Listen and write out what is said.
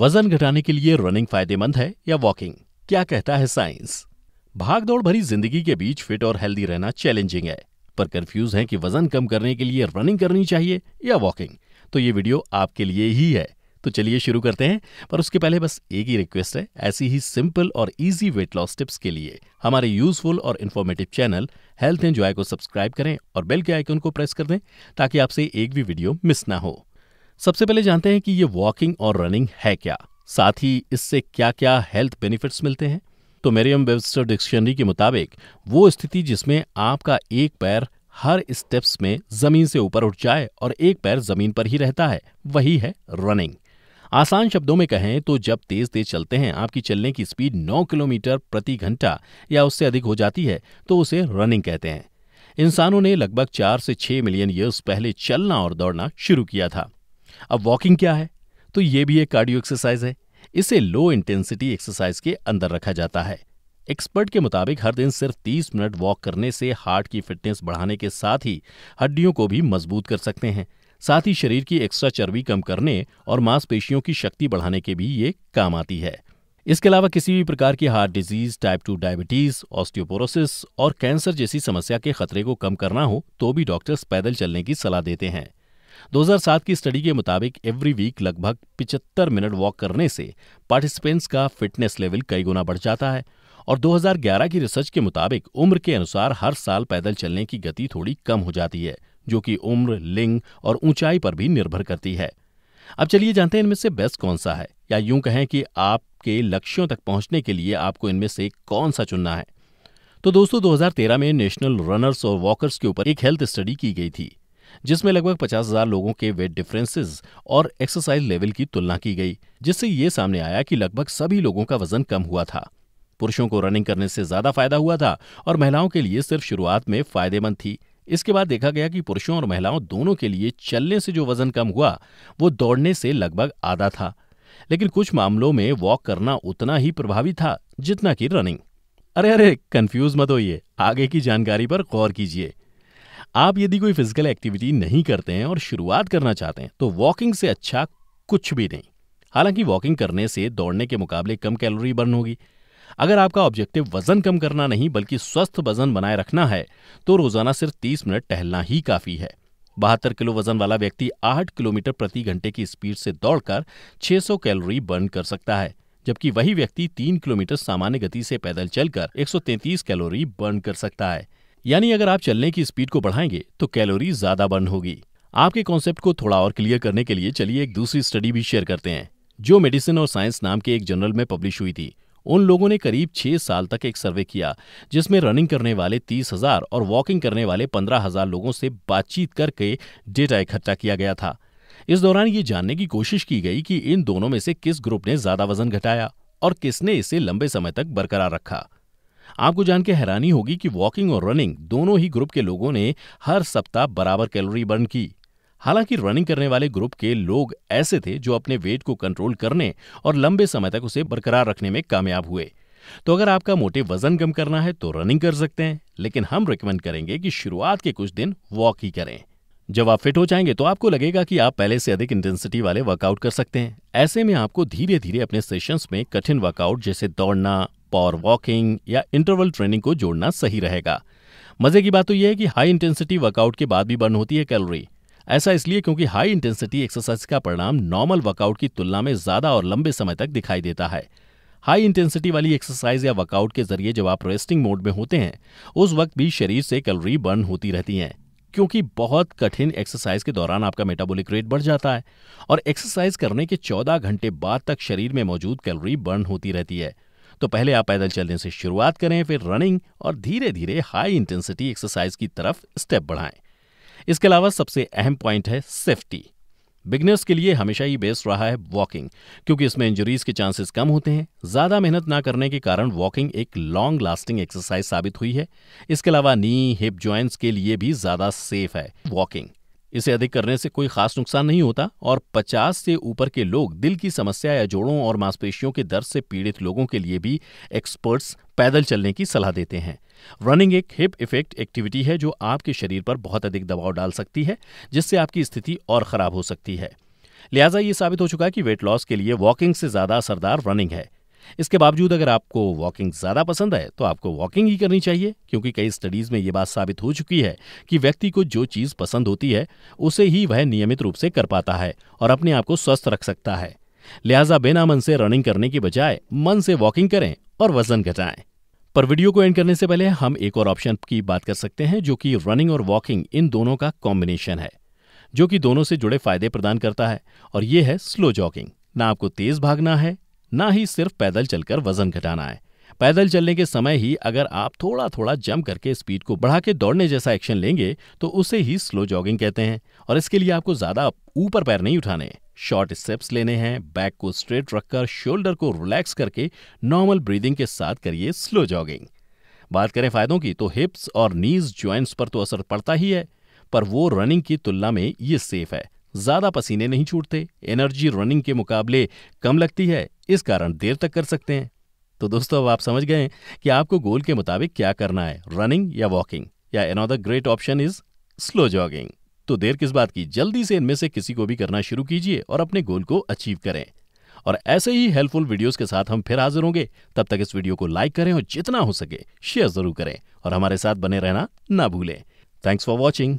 वजन घटाने के लिए रनिंग फायदेमंद है या वॉकिंग क्या कहता है साइंस भागदौड़ भरी जिंदगी के बीच फिट और हेल्दी रहना चैलेंजिंग है पर कंफ्यूज हैं कि वजन कम करने के लिए रनिंग करनी चाहिए या वॉकिंग तो ये वीडियो आपके लिए ही है तो चलिए शुरू करते हैं पर उसके पहले बस एक ही रिक्वेस्ट है ऐसी ही सिंपल और इजी वेट लॉस टिप्स के लिए हमारे यूजफुल और informative channel health and joy को सब्सक्राइब करें और बेल के आइकन को प्रेस कर दें ताकि आपसे एक भी वीडियो मिस ना हो सबसे पहले जानते हैं कि ये वॉकिंग और रनिंग है क्या साथ ही इससे क्या क्या हेल्थ बेनिफिट्स मिलते हैं तो मेरियम वेबस्टर डिक्शनरी के मुताबिक वो स्थिति जिसमें आपका एक पैर हर स्टेप्स में जमीन से ऊपर उठ जाए और एक पैर जमीन पर ही रहता है वही है रनिंग आसान शब्दों में कहें तो जब तेज तेज चलते हैं आपकी चलने की स्पीड 9 किलोमीटर प्रति घंटा या उससे अधिक हो जाती है तो उसे रनिंग कहते हैं इंसानों ने लगभग चार से छह मिलियन ईयर्स पहले चलना और दौड़ना शुरू किया था अब वॉकिंग क्या है तो ये भी एक कार्डियो एक्सरसाइज है इसे लो इंटेंसिटी एक्सरसाइज के अंदर रखा जाता है एक्सपर्ट के मुताबिक हर दिन सिर्फ 30 मिनट वॉक करने से हार्ट की फिटनेस बढ़ाने के साथ ही हड्डियों को भी मजबूत कर सकते हैं साथ ही शरीर की एक्स्ट्रा चर्बी कम करने और मांसपेशियों की शक्ति बढ़ाने के भी ये काम आती है इसके अलावा किसी भी प्रकार की heart disease type two diabetes osteoporosis और कैंसर जैसी समस्या के खतरे को कम करना हो तो भी डॉक्टर्स पैदल चलने की सलाह देते हैं 2007 की स्टडी के मुताबिक एवरी वीक लगभग 75 मिनट वॉक करने से पार्टिसिपेंट्स का फिटनेस लेवल कई गुना बढ़ जाता है और 2011 की रिसर्च के मुताबिक उम्र के अनुसार हर साल पैदल चलने की गति थोड़ी कम हो जाती है जो कि उम्र लिंग और ऊंचाई पर भी निर्भर करती है अब चलिए जानते हैं इनमें से बेस्ट कौन सा है या यूं कहें कि आपके लक्ष्यों तक पहुंचने के लिए आपको इनमें से कौन सा चुनना है तो दोस्तों 2013 में नेशनल रनर्स और वॉकर्स के ऊपर एक हेल्थ स्टडी की गई थी जिसमें लगभग पचास हजार लोगों के वेट डिफरेंसेस और एक्सरसाइज लेवल की तुलना की गई जिससे ये सामने आया कि लगभग सभी लोगों का वजन कम हुआ था पुरुषों को रनिंग करने से ज्यादा फायदा हुआ था और महिलाओं के लिए सिर्फ शुरुआत में फायदेमंद थी इसके बाद देखा गया कि पुरुषों और महिलाओं दोनों के लिए चलने से जो वजन कम हुआ वो दौड़ने से लगभग आधा था लेकिन कुछ मामलों में वॉक करना उतना ही प्रभावी था जितना कि रनिंग अरे अरे कंफ्यूज मत होइए आगे की जानकारी पर गौर कीजिए आप यदि कोई फिजिकल एक्टिविटी नहीं करते हैं और शुरुआत करना चाहते हैं तो वॉकिंग से अच्छा कुछ भी नहीं हालांकि वॉकिंग करने से दौड़ने के मुकाबले कम कैलोरी बर्न होगी अगर आपका ऑब्जेक्टिव वजन कम करना नहीं बल्कि स्वस्थ वजन बनाए रखना है तो रोजाना सिर्फ 30 मिनट टहलना ही काफी है बहत्तर किलो वजन वाला व्यक्ति 8 किलोमीटर प्रति घंटे की स्पीड से दौड़कर 600 कैलोरी बर्न कर सकता है जबकि वही व्यक्ति 3 किलोमीटर सामान्य गति से पैदल चलकर 133 कैलोरी बर्न कर सकता है यानी अगर आप चलने की स्पीड को बढ़ाएंगे तो कैलोरी ज्यादा बर्न होगी आपके कॉन्सेप्ट को थोड़ा और क्लियर करने के लिए चलिए एक दूसरी स्टडी भी शेयर करते हैं जो मेडिसिन और साइंस नाम के एक जर्नल में पब्लिश हुई थी उन लोगों ने करीब छह साल तक एक सर्वे किया जिसमें रनिंग करने वाले तीस हजार और वॉकिंग करने वाले पंद्रह हजार लोगों से बातचीत करके डेटा इकट्ठा किया गया था इस दौरान ये जानने की कोशिश की गई कि इन दोनों में से किस ग्रुप ने ज्यादा वजन घटाया और किसने इसे लंबे समय तक बरकरार रखा आपको जान के हैरानी होगी कि वॉकिंग और रनिंग दोनों ही ग्रुप के लोगों ने हर सप्ताह बराबर कैलोरी बर्न की हालांकि रनिंग करने वाले ग्रुप के लोग ऐसे थे जो अपने वेट को कंट्रोल करने और लंबे समय तक उसे बरकरार रखने में कामयाब हुए तो अगर आपका मोटे वजन कम करना है तो रनिंग कर सकते हैं लेकिन हम रिकमेंड करेंगे कि शुरुआत के कुछ दिन वॉक ही करें जब आप फिट हो जाएंगे तो आपको लगेगा कि आप पहले से अधिक इंटेंसिटी वाले वर्कआउट कर सकते हैं ऐसे में आपको धीरे धीरे अपने सेशंस में कठिन वर्कआउट जैसे दौड़ना पावर वॉकिंग या इंटरवल ट्रेनिंग को जोड़ना सही रहेगा मजे की बात तो यह है कि हाई इंटेंसिटी वर्कआउट के बाद भी बर्न होती है कैलोरी ऐसा इसलिए क्योंकि हाई इंटेंसिटी एक्सरसाइज का परिणाम नॉर्मल वर्कआउट की तुलना में ज्यादा और लंबे समय तक दिखाई देता है हाई इंटेंसिटी वाली एक्सरसाइज या वर्कआउट के जरिए जब आप रेस्टिंग मोड में होते हैं उस वक्त भी शरीर से कैलोरी बर्न होती रहती हैं क्योंकि बहुत कठिन एक्सरसाइज के दौरान आपका मेटाबॉलिक रेट बढ़ जाता है और एक्सरसाइज करने के 14 घंटे बाद तक शरीर में मौजूद कैलोरी बर्न होती रहती है तो पहले आप पैदल चलने से शुरुआत करें फिर रनिंग और धीरे धीरे हाई इंटेंसिटी एक्सरसाइज की तरफ स्टेप बढ़ाएं इसके अलावा सबसे अहम पॉइंट है सेफ्टी बिगनर्स के लिए हमेशा ही बेस्ट रहा है वॉकिंग क्योंकि इसमें इंजरीज के चांसेस कम होते हैं ज़्यादा मेहनत ना करने के कारण वॉकिंग एक लॉन्ग लास्टिंग एक्सरसाइज साबित हुई है इसके अलावा नी हिप ज्वाइंट्स के लिए भी ज़्यादा सेफ है वॉकिंग इसे अधिक करने से कोई खास नुकसान नहीं होता और 50 से ऊपर के लोग दिल की समस्या या जोड़ों और मांसपेशियों के दर्द से पीड़ित लोगों के लिए भी एक्सपर्ट्स पैदल चलने की सलाह देते हैं रनिंग एक हिप इफेक्ट एक्टिविटी है जो आपके शरीर पर बहुत अधिक दबाव डाल सकती है जिससे आपकी स्थिति और खराब हो सकती है लिहाजा ये साबित हो चुका है कि वेट लॉस के लिए वॉकिंग से ज्यादा असरदार रनिंग है इसके बावजूद अगर आपको वॉकिंग ज़्यादा पसंद है तो आपको वॉकिंग ही करनी चाहिए क्योंकि कई स्टडीज़ में ये बात साबित हो चुकी है कि व्यक्ति को जो चीज़ पसंद होती है उसे ही वह नियमित रूप से कर पाता है और अपने आप को स्वस्थ रख सकता है लिहाजा बिना मन से रनिंग करने के बजाय मन से वॉकिंग करें और वजन घटाएं पर वीडियो को एंड करने से पहले हम एक और ऑप्शन की बात कर सकते हैं जो कि रनिंग और वॉकिंग इन दोनों का कॉम्बिनेशन है जो कि दोनों से जुड़े फायदे प्रदान करता है और ये है स्लो जॉगिंग ना आपको तेज भागना है ना ही सिर्फ पैदल चलकर वजन घटाना है पैदल चलने के समय ही अगर आप थोड़ा थोड़ा जम करके स्पीड को बढ़ा के दौड़ने जैसा एक्शन लेंगे तो उसे ही स्लो जॉगिंग कहते हैं और इसके लिए आपको ज्यादा ऊपर पैर नहीं उठाने शॉर्ट स्टेप्स लेने हैं बैक को स्ट्रेट रखकर शोल्डर को रिलैक्स करके नॉर्मल ब्रीदिंग के साथ करिए स्लो जॉगिंग बात करें फायदों की तो हिप्स और नीज ज्वाइंट्स पर तो असर पड़ता ही है पर वो रनिंग की तुलना में ये सेफ है ज्यादा पसीने नहीं छूटते एनर्जी रनिंग के मुकाबले कम लगती है इस कारण देर तक कर सकते हैं तो दोस्तों अब आप समझ गए कि आपको गोल के मुताबिक क्या करना है रनिंग या वॉकिंग या another great option is slow jogging तो देर किस बात की जल्दी से इनमें से किसी को भी करना शुरू कीजिए और अपने गोल को अचीव करें और ऐसे ही हेल्पफुल वीडियोस के साथ हम फिर हाजिर होंगे तब तक इस वीडियो को लाइक करें और जितना हो सके शेयर जरूर करें और हमारे साथ बने रहना ना भूलें थैंक्स फॉर वॉचिंग